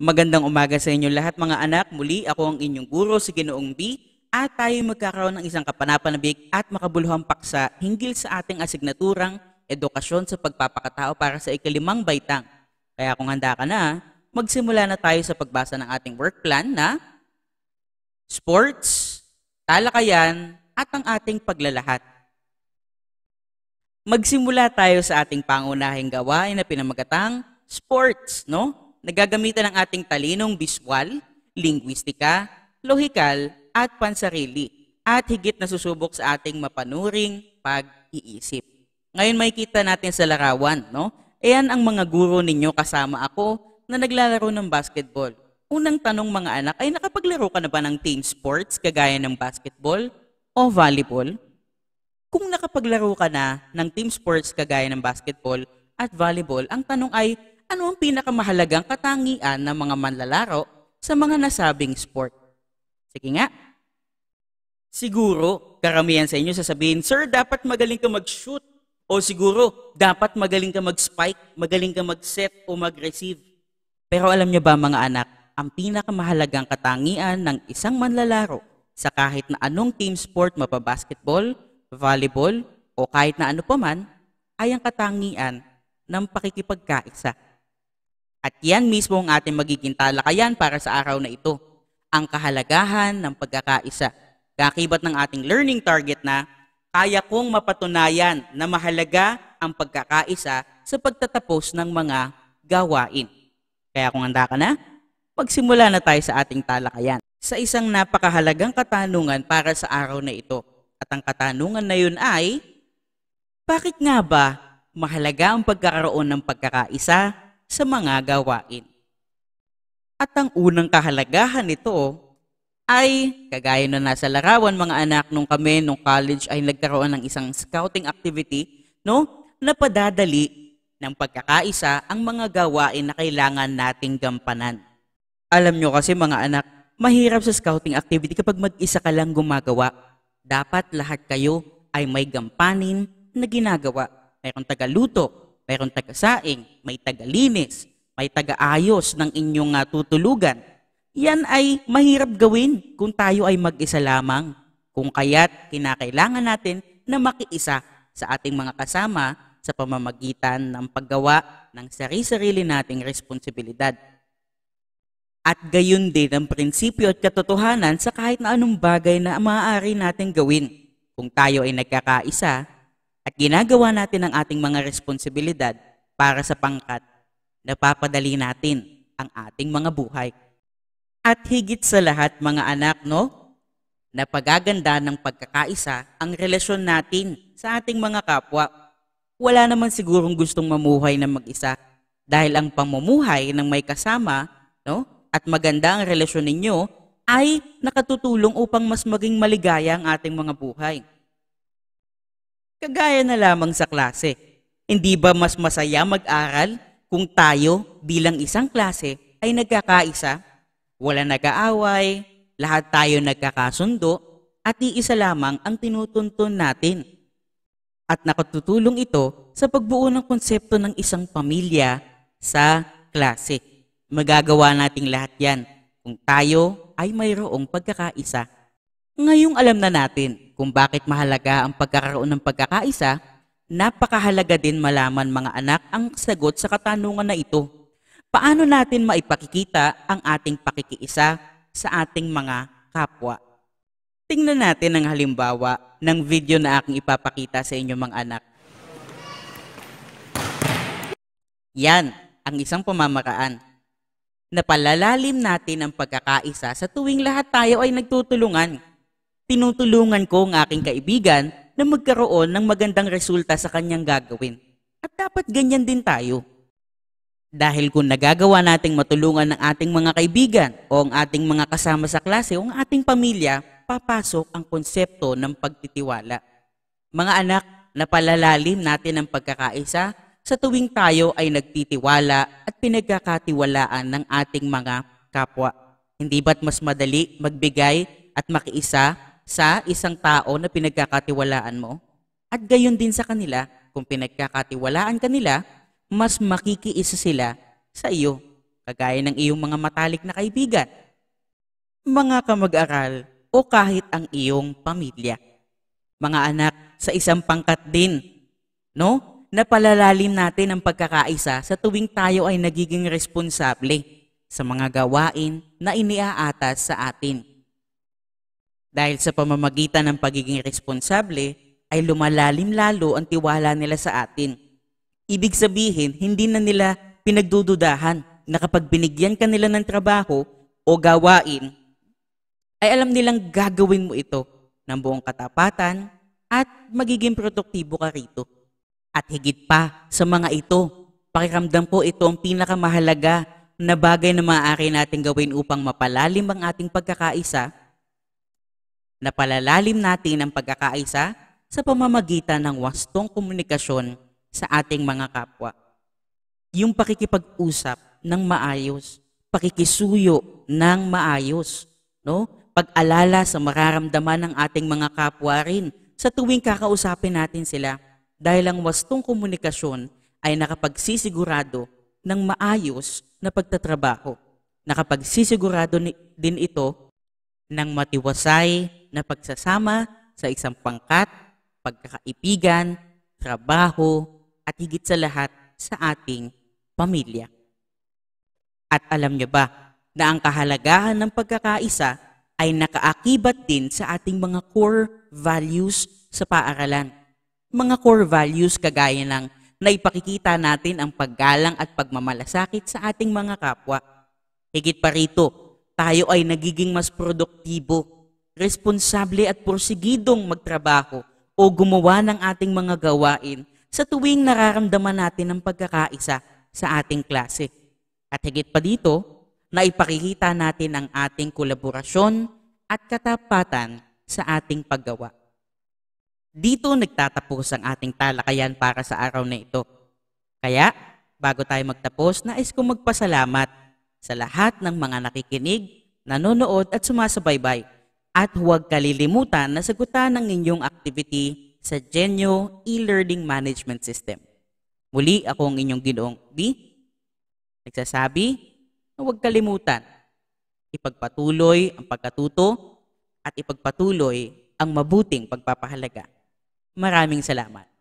Magandang umaga sa inyo lahat mga anak. Muli ako ang inyong guro si Ginoong B at tayo magkakaroon ng isang kapanapanabik at makabuluhang paksa hinggil sa ating asignaturang edukasyon sa pagpapakatao para sa ikalimang baitang. Kaya kung handa ka na, magsimula na tayo sa pagbasa ng ating work plan na sports, talakayan, at ang ating paglalahat. Magsimula tayo sa ating pangunahing gawain na pinamagatang sports, no? nagagamitan ng ating talinong biswal, linguistika, lohikal, at pansarili, at higit na susubok sa ating mapanuring pag-iisip. Ngayon makikita natin sa larawan, no? Ayan ang mga guro ninyo kasama ako na naglalaro ng basketball. Unang tanong mga anak, ay nakapaglaro ka na ba ng team sports kagaya ng basketball o volleyball? Kung nakapaglaro ka na ng team sports kagaya ng basketball at volleyball, ang tanong ay ano ang pinakamahalagang katangian ng mga manlalaro sa mga nasabing sport? Sige nga. Siguro, karamihan sa inyo sasabihin, Sir, dapat magaling ka mag-shoot. O siguro, dapat magaling ka mag-spike, magaling ka mag-set o mag-receive. Pero alam niyo ba mga anak, ang pinakamahalagang katangian ng isang manlalaro sa kahit na anong team sport, mapabasketball, volleyball, o kahit na ano pa man, ay ang katangian ng pakikipagkaisa at yan mismo ang ating magiging talakayan para sa araw na ito, ang kahalagahan ng pagkakaisa. Kakibat ng ating learning target na kaya kong mapatunayan na mahalaga ang pagkakaisa sa pagtatapos ng mga gawain. Kaya kung handa ka na, magsimula na tayo sa ating talakayan. Sa isang napakahalagang katanungan para sa araw na ito. At ang katanungan na yun ay, bakit nga ba mahalaga ang pagkakaroon ng pagkakaisa sa mga gawain. At ang unang kahalagahan nito ay, kagaya na nasa larawan mga anak nung kami nung college ay nagkaroon ng isang scouting activity, no? napadadali ng pagkakaisa ang mga gawain na kailangan nating gampanan. Alam nyo kasi mga anak, mahirap sa scouting activity kapag mag-isa ka lang gumagawa. Dapat lahat kayo ay may gampanin na ginagawa. Mayroong tagaluto, Mayroong tagasaing, may tagalinis, may tagaayos ng inyong uh, tutulugan. Yan ay mahirap gawin kung tayo ay mag-isa lamang. Kung kaya't kinakailangan natin na makiisa sa ating mga kasama sa pamamagitan ng paggawa ng sari sarili nating responsibilidad. At gayon din ang prinsipyo at katotohanan sa kahit na anong bagay na maaari natin gawin. Kung tayo ay nagkakaisa, ginagawa natin ang ating mga responsibilidad para sa pangkat napapadali natin ang ating mga buhay. At higit sa lahat mga anak, no? Napagaganda ng pagkakaisa ang relasyon natin sa ating mga kapwa. Wala naman sigurong gustong mamuhay ng mag-isa dahil ang pamumuhay ng may kasama, no? At maganda ang relasyon ninyo ay nakatutulong upang mas maging maligaya ang ating mga buhay. Kagaya na lamang sa klase. Hindi ba mas masaya mag-aral kung tayo bilang isang klase ay nagkakaisa? Wala nag-aaway, lahat tayo nagkakasundo, at iisa lamang ang tinutuntun natin. At nakatutulong ito sa pagbuo ng konsepto ng isang pamilya sa klase. Magagawa nating lahat yan kung tayo ay mayroong pagkakaisa. Ngayong alam na natin kung bakit mahalaga ang pagkakaroon ng pagkakaisa, napakahalaga din malaman mga anak ang sagot sa katanungan na ito. Paano natin maipakikita ang ating pakikiisa sa ating mga kapwa? Tingnan natin ang halimbawa ng video na aking ipapakita sa inyo mga anak. Yan ang isang pamamaraan. na palalalim natin ang pagkakaisa sa tuwing lahat tayo ay nagtutulungan Tinutulungan ko ang aking kaibigan na magkaroon ng magandang resulta sa kanyang gagawin. At dapat ganyan din tayo. Dahil kung nagagawa nating matulungan ng ating mga kaibigan o ang ating mga kasama sa klase o ang ating pamilya, papasok ang konsepto ng pagtitiwala. Mga anak, napalalalim natin ang pagkakaisa sa tuwing tayo ay nagtitiwala at pinagkakatiwalaan ng ating mga kapwa. Hindi ba't mas madali magbigay at makiisa sa isang tao na pinagkakatiwalaan mo, at gayon din sa kanila, kung pinagkakatiwalaan kanila, mas makikiisa sila sa iyo, kagaya ng iyong mga matalik na kaibigan, mga kamag-aral, o kahit ang iyong pamilya. Mga anak, sa isang pangkat din, no? na palalalim natin ang pagkakaisa sa tuwing tayo ay nagiging responsable sa mga gawain na iniaatas sa atin. Dahil sa pamamagitan ng pagiging responsable, ay lumalalim lalo ang tiwala nila sa atin. Ibig sabihin, hindi na nila pinagdududahan na kapag binigyan ka nila ng trabaho o gawain, ay alam nilang gagawin mo ito ng buong katapatan at magiging produktibo ka rito. At higit pa sa mga ito, pakiramdam ko ito ang pinakamahalaga na bagay na maaari natin gawin upang mapalalim ang ating pagkakaisa Napalalalim natin ang pagkakaisa sa pamamagitan ng wastong komunikasyon sa ating mga kapwa. Yung pakikipag-usap ng maayos, pakikisuyo ng maayos, no? Pag-alala sa mararamdaman ng ating mga kapwa rin sa tuwing kakausapin natin sila dahil ang wastong komunikasyon ay nakapagsisigurado ng maayos na pagtatrabaho. Nakapagsisigurado din ito ng matiwasay na pagsasama sa isang pangkat, pagkakaibigan, trabaho, at higit sa lahat sa ating pamilya. At alam niyo ba na ang kahalagahan ng pagkakaisa ay nakaakibat din sa ating mga core values sa paaralan. Mga core values kagaya ng naipakikita natin ang paggalang at pagmamalasakit sa ating mga kapwa. Higit pa rito, tayo ay nagiging mas produktibo responsable at porsigidong magtrabaho o gumawa ng ating mga gawain sa tuwing nararamdaman natin ang pagkakaisa sa ating klase. At higit pa dito, na ipakikita natin ang ating kolaborasyon at katapatan sa ating paggawa. Dito nagtatapos ang ating talakayan para sa araw na ito. Kaya, bago tayo magtapos, nais kong magpasalamat sa lahat ng mga nakikinig, nanonood at sumasabaybay at huwag kalilimutan na sagutan ang inyong activity sa Genio e-learning management system. Muli ako ang inyong ginoong D. Nagsasabi na huwag kalimutan ipagpatuloy ang pagkatuto at ipagpatuloy ang mabuting pagpapahalaga. Maraming salamat.